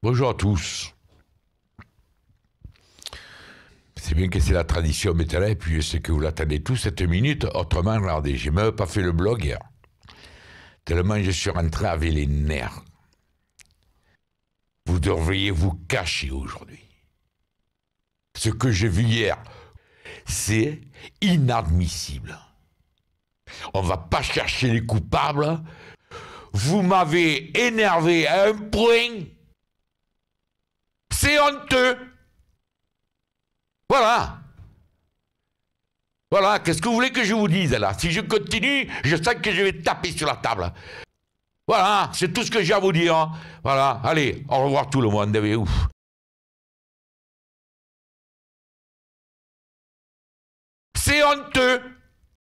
Bonjour à tous. C'est bien que c'est la tradition métallique, et puis c'est que vous l'attendez tous cette minute. Autrement, regardez, j'ai même pas fait le blog hier. Tellement je suis rentré avec les nerfs. Vous devriez vous cacher aujourd'hui. Ce que j'ai vu hier, c'est inadmissible. On va pas chercher les coupables. Vous m'avez énervé à un point c'est honteux. Voilà. Voilà, qu'est-ce que vous voulez que je vous dise là Si je continue, je sens que je vais taper sur la table. Voilà, c'est tout ce que j'ai à vous dire. Hein. Voilà, allez, au revoir tout le monde. ouf. C'est honteux.